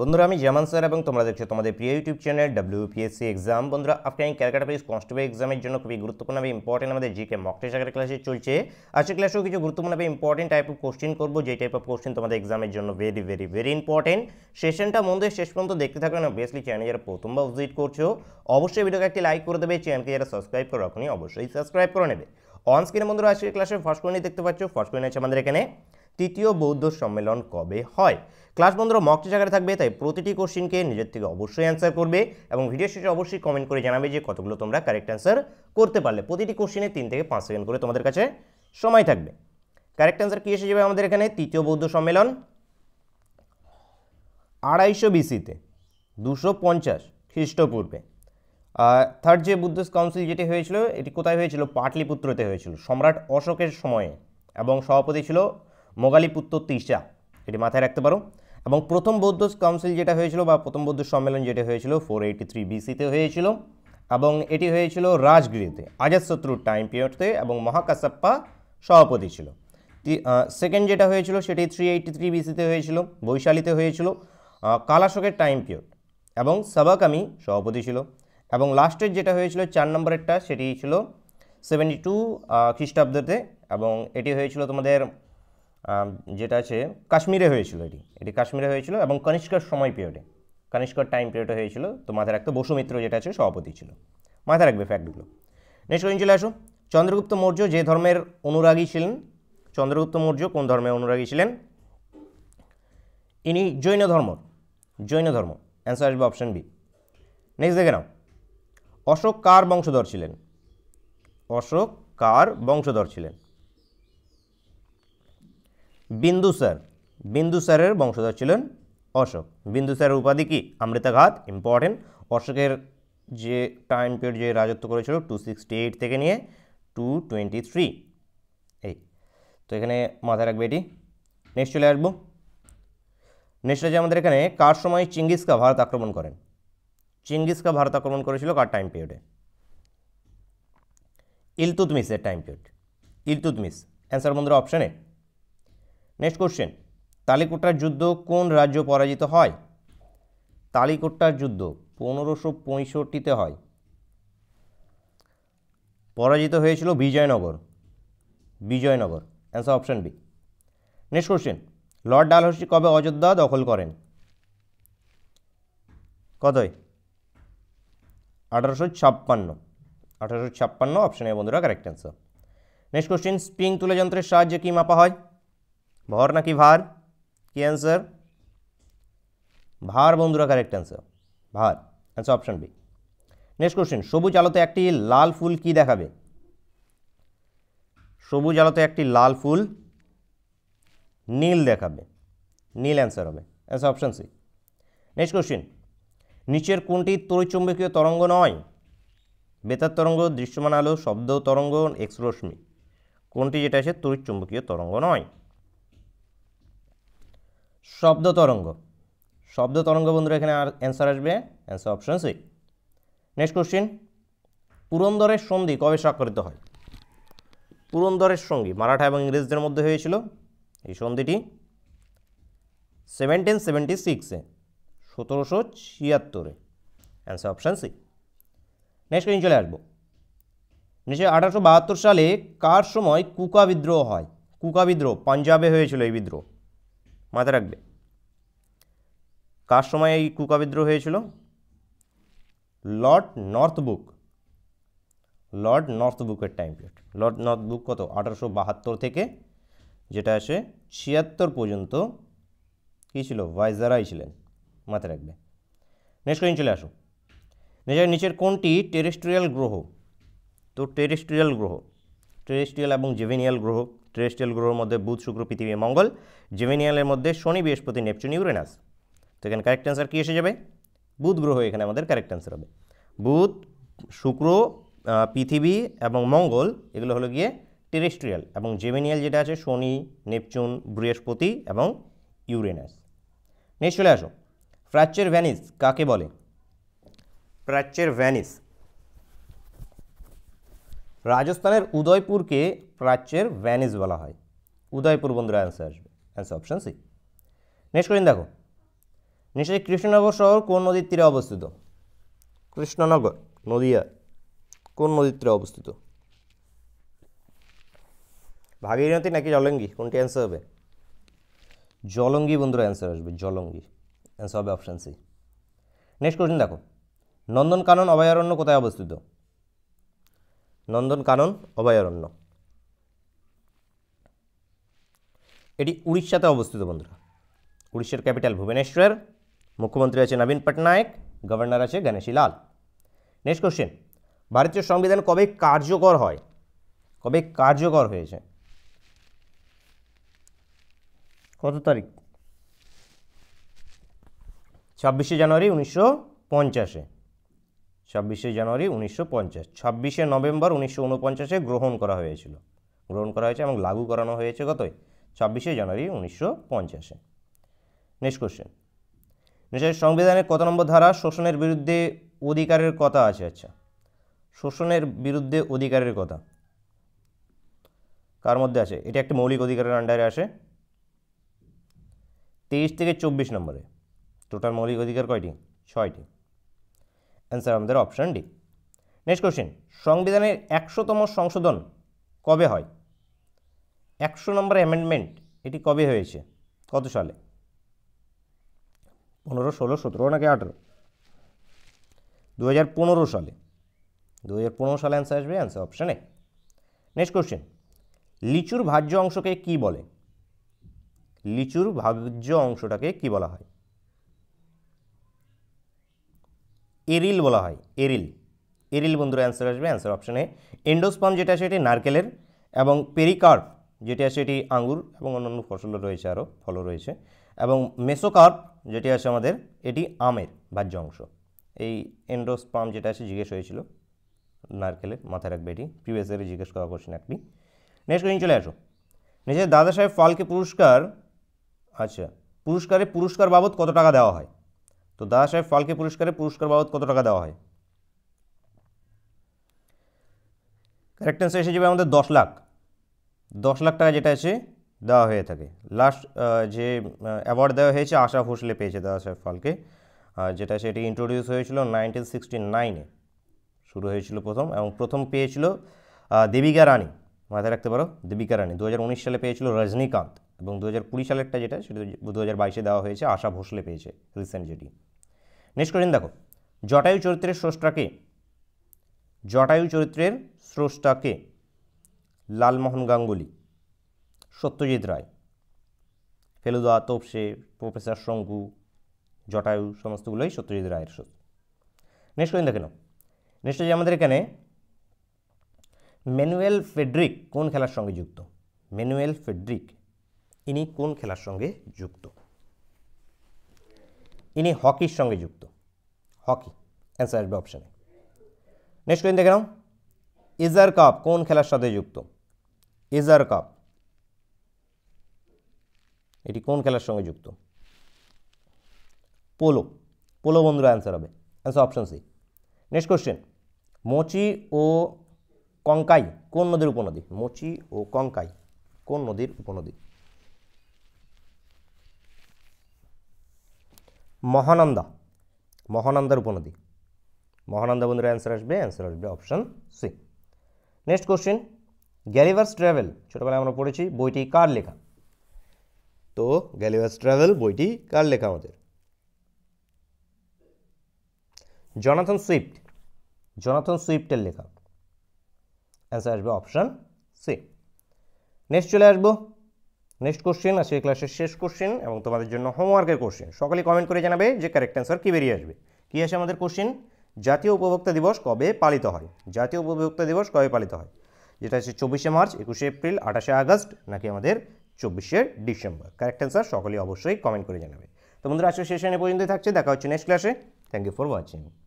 বন্ধুরা আমি জামান স্যার এবং তোমরা দেখছো তোমাদের প্রিয় ইউটিউব চ্যানেল ডাব্লিউপিএসসি এক্সাম বন্ধুরা আপকামিং ক্যালকাটা পুলিশ কনস্টেবল এক্সামের জন্য খুবই গুরুত্বপূর্ণ এবং ইম্পর্টেন্ট আমাদের জিকে মক টেস্টের ক্লাসে চলছে আজকে ক্লাসেও কিছু গুরুত্বপূর্ণ এবং ইম্পর্টেন্ট টাইপ অফ কোশ্চেন করবো যে টাইপ অফ কোশ্চেন তোমাদের এক্সামের জন্য ভেরি ভেরি ভেরি ইম্পর্টেন্ট সেশনটা মন্দির শেষ পর্যন্ত দেখতে থাকবে না বেসলি চ্যানেল যারা প্রথমবার ভিজিট করছো অবশ্যই ভিডিওকে একটি লাইক করে দেবে চ্যানেলকে যারা সাবস্ক্রাইব করে রাখুনি অবশ্যই সাবস্ক্রাইব করে নেবে অন স্ক্রিনে বন্ধুরা আজকে ক্লাসে ফার্স্ট কোয়েনি দেখতে পাচ্ছ ফার্স্ট কোয়েনি আছে আমাদের এখানে তৃতীয় বৌদ্ধ সম্মেলন কবে হয় ক্লাস বন্ধুরা মক জায়গায় থাকবে তাই প্রতিটি কোশ্চিনকে নিজের থেকে অবশ্যই অ্যান্সার করবে এবং ভিডিও শেষে অবশ্যই কমেন্ট করে জানাবে যে কতগুলো তোমরা কারেক্ট অ্যান্সার করতে পারলে প্রতিটি কোশ্চিনে তিন থেকে পাঁচ সেকেন্ড করে তোমাদের কাছে সময় থাকবে কারেক্ট অ্যান্সার কী এসে যাবে আমাদের এখানে তৃতীয় বৌদ্ধ সম্মেলন আড়াইশো বিসিতে দুশো পঞ্চাশ খ্রিস্টপূর্বে থার্ড যে বুদ্ধিস্ট কাউন্সিল যেটি হয়েছিল এটি কোথায় হয়েছিল পাটলিপুত্রতে হয়েছিল সম্রাট অশোকের সময়ে এবং সভাপতি ছিল মোগালিপুত্র তিসা এটি মাথায় রাখতে পারো এবং প্রথম বৌদ্ধ কাউন্সিল যেটা হয়েছিল বা প্রথম বৌদ্ধ সম্মেলন যেটা হয়েছিল ফোর এইটি থ্রি বিসিতে হয়েছিল এবং এটি হয়েছিল রাজগৃহতে আজাদশত্রুর টাইম পিরিয়ডতে এবং মহাকাশাপ্পা সভাপতি ছিল সেকেন্ড যেটা হয়েছিল সেটি থ্রি এইটি থ্রি বিসিতে হয়েছিল বৈশালীতে হয়েছিল কালাশোকের টাইম পিরিয়ড এবং সাবাকামি সভাপতি ছিল এবং লাস্টের যেটা হয়েছিল চার নম্বরেরটা সেটি ছিল সেভেন্টি টু খ্রিস্টাব্দতে এবং এটি হয়েছিল তোমাদের যেটা আছে কাশ্মীরে হয়েছিল এটি এটি কাশ্মীরে হয়েছিল এবং কনিষ্কর সময় পিরিয়ডে কনিষ্কর টাইম পিরিয়ডে হয়েছিল তো মাথায় রাখতে বসুমিত্র যেটা আছে সভাপতি ছিল মাথায় রাখবে ফ্যাক্টগুলো নেক্সট কোয়েশ্চেন চলে আসো চন্দ্রগুপ্ত মৌর্য যে ধর্মের অনুরাগী ছিলেন চন্দ্রগুপ্ত মৌর্য কোন ধর্মের অনুরাগী ছিলেন ইনি জৈন ধর্ম জৈন ধর্ম অ্যান্সার আসবে অপশান বি নেক্সট দেখে নাও অশোক কার বংশধর ছিলেন অশোক কার বংশধর ছিলেন বিন্দুসার বিন্দুসারের বংশধর ছিলেন অশোক বিন্দুসারের উপাধি কি অমৃতাঘাত ইম্পর্টেন্ট অশোকের যে টাইম পিরিয়ড যে রাজত্ব করেছিল টু সিক্সটি এইট থেকে নিয়ে টু টোয়েন্টি থ্রি এই তো এখানে মাথায় রাখবে এটি নেক্সট চলে আসবো নেক্সট যে আমাদের এখানে কার সময় চিঙ্গিসকা ভারত আক্রমণ করেন চিঙ্গিসকা ভারত আক্রমণ করেছিল কার টাইম পিরিয়ডে ইলতুতমিসের টাইম পিরিয়ড ইলতুতমিস অ্যান্সার বন্ধুরা অপশানে নেক্সট কোশ্চেন তালিকোট্টার যুদ্ধ কোন রাজ্য পরাজিত হয় তালিকোট্টার যুদ্ধ পনেরোশো পঁয়ষট্টিতে হয় পরাজিত হয়েছিল Vijayanagara Vijayanagara answer option B next question Lord Dalhousie কবে অযোধ্যা দখল করেন কতই আঠারোশো ছাপ্পান্ন আঠারোশো ছাপ্পান্ন অপশানে বন্ধুরা correct answer next question spring তুলে যন্ত্রের সাহায্যে কী মাপা হয় ভর নাকি ভার কি অ্যান্সার ভার বন্ধুরা কারেক্ট অ্যান্সার ভার answer option B next question সবুজ আলোতে একটি লাল ফুল কি দেখাবে সবুজ আলোতে একটি লাল ফুল নীল দেখাবে নীল অ্যান্সার হবে answer option C next question নিচের কোনটি তরিচুম্বকীয় তরঙ্গ নয় বেতার তরঙ্গ দৃশ্যমান আলো শব্দ তরঙ্গ এক্স রশ্মি কোনটি যেটা আছে তরিচুম্বকীয় তরঙ্গ নয় শব্দ তরঙ্গ শব্দ তরঙ্গ বন্ধুরা এখানে আর অ্যান্সার আসবে answer option C next question পুরন্দরের সন্ধি কবে স্বাক্ষরিত হয় পুরন্দরের সঙ্গী মারাঠা এবং ইংরেজদের মধ্যে হয়েছিল এই সন্ধিটি সেভেন্টিন সেভেন্টি সিক্সে সতেরোশো ছিয়াত্তরে answer option C next question চলে আসবো নিচে আঠারোশো বাহাত্তর সালে কার সময় কুকা বিদ্রোহ হয় কুকা বিদ্রোহ পাঞ্জাবে হয়েছিল এই বিদ্রোহ মাথায় রাখবে কার সময় এই কুকা বিদ্রোহ হয়েছিল লর্ড নর্থ বুক লর্ড নর্থ বুকের time period Lord Northbrook কত আঠারোশো বাহাত্তর থেকে যেটা আসে ছিয়াত্তর পর্যন্ত কী ছিল ভাইজারাই ছিলেন মাথায় রাখবে নেক্সট কোয়েন চলে আসো নেচার নিচের কোনটি টেরেস্ট্রিয়াল গ্রহ তো টেরেস্ট্রিয়াল গ্রহ টেরেস্ট্রিয়াল এবং জেভেনিয়াল গ্রহ টেরেস্ট্রিয়াল গ্রহর মধ্যে বুধ শুক্র পৃথিবী মঙ্গল জেমিনিয়ালের মধ্যে শনি বৃহস্পতি নেপচুন ইউরেনাস তো এখানে কারেক্ট অ্যান্সার কী এসে যাবে বুধ গ্রহ এখানে আমাদের কারেক্ট অ্যান্সার হবে বুধ শুক্র পৃথিবী এবং মঙ্গল এগুলো হলো গিয়ে টেরেস্ট্রিয়াল এবং জেমিনিয়াল যেটা আছে শনি নেপচুন বৃহস্পতি এবং ইউরেনাস নেক্সট চলে আসো প্রাচ্যের ভ্যানিস কাকে বলে প্রাচ্যের ভ্যানিস রাজস্থানের উদয়পুরকে প্রাচ্যের ভ্যানিস বলা হয় উদয়পুর বন্ধুরা অ্যান্সার আসবে অ্যান্সার অপশান সি নেক্সট করেন দেখো নিশ্চয়ই কৃষ্ণনগর শহর কোন নদীর তীরে অবস্থিত কৃষ্ণনগর নদিয়া কোন নদীর তীরে অবস্থিত ভাগীরথী নাকি জলঙ্গি কোনটি অ্যান্সার হবে জলঙ্গি বন্ধুরা অ্যান্সার আসবে জলঙ্গি অ্যান্সার হবে অপশান সি নেক্সট কোশ্চেন দেখো নন্দনকানন অভয়ারণ্য কোথায় অবস্থিত নন্দনকানন অভয়ারণ্য এটি উড়িষ্যাতে অবস্থিত বন্ধুরা উড়িষ্যার ক্যাপিটাল ভুবনেশ্বর মুখ্যমন্ত্রী আছে নবীন পটনায়ক গভর্নর আছে গণেশী লাল নেক্সট কোশ্চেন ভারতীয় সংবিধান কবে কার্যকর হয় কবে কার্যকর হয়েছে কত তারিখ ছাব্বিশে জানুয়ারি উনিশশো পঞ্চাশে ছাব্বিশে জানুয়ারি উনিশশো পঞ্চাশ ছাব্বিশে নভেম্বর উনিশশো উনপঞ্চাশে গ্রহণ করা হয়েছিল গ্রহণ করা হয়েছে এবং লাগু করানো হয়েছে কতই ছাব্বিশে জানুয়ারি উনিশশো পঞ্চাশে নেক্সট কোশ্চেন দেশের সংবিধানের কত নম্বর ধারা শোষণের বিরুদ্ধে অধিকারের কথা আছে আচ্ছা শোষণের বিরুদ্ধে অধিকারের কথা কার মধ্যে আছে এটা একটা মৌলিক অধিকারের আন্ডারে আসে তেইশ থেকে চব্বিশ নম্বরে টোটাল মৌলিক অধিকার কয়টি ছয়টি অ্যান্সার আমাদের অপশান ডি নেক্সট কোশ্চেন সংবিধানের একশোতম সংশোধন কবে হয় একশো নম্বর অ্যামেন্ডমেন্ট এটি কবে হয়েছে কত সালে পনেরো ষোলো সতেরো নাকি আঠেরো দু হাজার পনেরো সালে দু হাজার পনেরো সালে অ্যান্সার আসবে অ্যান্সার অপশানে নেক্সট কোশ্চেন লিচুর ভাজ্য অংশকে কি বলে লিচুর ভাজ্য অংশটাকে কি বলা হয় এরিল বলা হয় এরিল এরিল বন্ধুর অ্যান্সার আসবে অ্যান্সার অপশানে এন্ডোস্পাম যেটা সেটি নারকেলের এবং পেরিকার্প যেটি আছে এটি আঙ্গুর এবং অন্যান্য ফসলও রয়েছে আরও ফলও রয়েছে এবং মেসোকার্প যেটি আছে আমাদের এটি আমের বাহ্য অংশ এই এন্ডোস্পাম যেটা আছে জিজ্ঞেস হয়েছিল নারকেলের মাথায় রাখবে এটি প্রিভিয়াস ইয়ারে জিজ্ঞেস করা কোশ্চেন একটি নেক্সট কোশ্চেন চলে আসো নিজের দাদা সাহেব ফালকে পুরস্কার আচ্ছা পুরস্কারে পুরস্কার বাবদ কত টাকা দেওয়া হয় তো দাদা সাহেব ফালকে পুরস্কারে পুরস্কার বাবদ কত টাকা দেওয়া হয় কারেক্ট অ্যান্সার এসে যাবে আমাদের দশ লাখ দশ লাখ টাকা যেটা আছে দেওয়া হয়ে থাকে লাস্ট যে অ্যাওয়ার্ড দেওয়া হয়েছে আশা ভোসলে পেয়েছে দাদা সাহেব ফালকে যেটা সেটি ইন্ট্রোডিউস হয়েছিল নাইনটিন সিক্সটি নাইনে শুরু হয়েছিল প্রথম এবং প্রথম পেয়েছিল দেবিকা রানী মাথায় রাখতে পারো দেবিকা রানী দু সালে পেয়েছিল রজনীকান্ত এবং দু সালেরটা যেটা সেটা দু হাজার বাইশে দেওয়া হয়েছে আশা ভোসলে পেয়েছে রিসেন্ট যেটি নেক্সট করেন দেখো জটায়ু চরিত্রের স্রষ্টাকে জটায়ু চরিত্রের স্রষ্টাকে লালমোহন গাঙ্গুলি সত্যজিৎ রায় ফেলুদা তোপসে প্রফেসর শঙ্কু জটায়ু সমস্তগুলোই সত্যজিৎ রায়ের সত্য নেক্সট কোয়েন দেখেন নেক্সট হচ্ছে আমাদের এখানে ম্যানুয়েল ফেড্রিক কোন খেলার সঙ্গে যুক্ত ম্যানুয়েল ফেড্রিক ইনি কোন খেলার সঙ্গে যুক্ত ইনি হকির সঙ্গে যুক্ত হকি অ্যান্সার আসবে অপশানে নেক্সট কোয়েন দেখে নাও ইজার কাপ কোন খেলার সাথে যুক্ত ইজার কাপ এটি কোন খেলার সঙ্গে যুক্ত পোলো পোলো বন্ধুরা অ্যান্সার হবে answer option C next question মোচি ও কঙ্কাই কোন নদীর উপনদী মোচি ও কঙ্কাই কোন নদীর উপনদী মহানন্দা মহানন্দার উপনদী মহানন্দা বন্ধুরা অ্যান্সার আসবে অ্যান্সার আসবে option C next question Gulliver's travel ছোটোবেলায় আমরা পড়েছি বইটি কার লেখা তো গ্যালিভার্স ট্রাভেল বইটি কার লেখা আমাদের জনাথন সুইফট জনাথন সুইফটের লেখা অ্যান্সার আসবে অপশান সি নেক্সট চলে আসবো নেক্সট কোশ্চেন আজকে ক্লাসের শেষ কোশ্চেন এবং তোমাদের জন্য হোমওয়ার্কের কোশ্চেন সকলেই কমেন্ট করে জানাবে যে কারেক্ট অ্যান্সার কী বেরিয়ে আসবে কী আছে আমাদের কোশ্চেন জাতীয় উপভোক্তা দিবস কবে পালিত হয় জাতীয় উপভোক্তা দিবস কবে পালিত হয় যেটা আছে চব্বিশে মার্চ একুশে এপ্রিল আঠাশে আগস্ট নাকি আমাদের চব্বিশে ডিসেম্বর কারেক্ট অ্যান্সার সকলেই অবশ্যই কমেন্ট করে জানাবে তো বন্ধুরা আজকে সেশনে পর্যন্তই থাকছে দেখা হচ্ছে নেক্সট ক্লাসে থ্যাংক ইউ ফর ওয়াচিং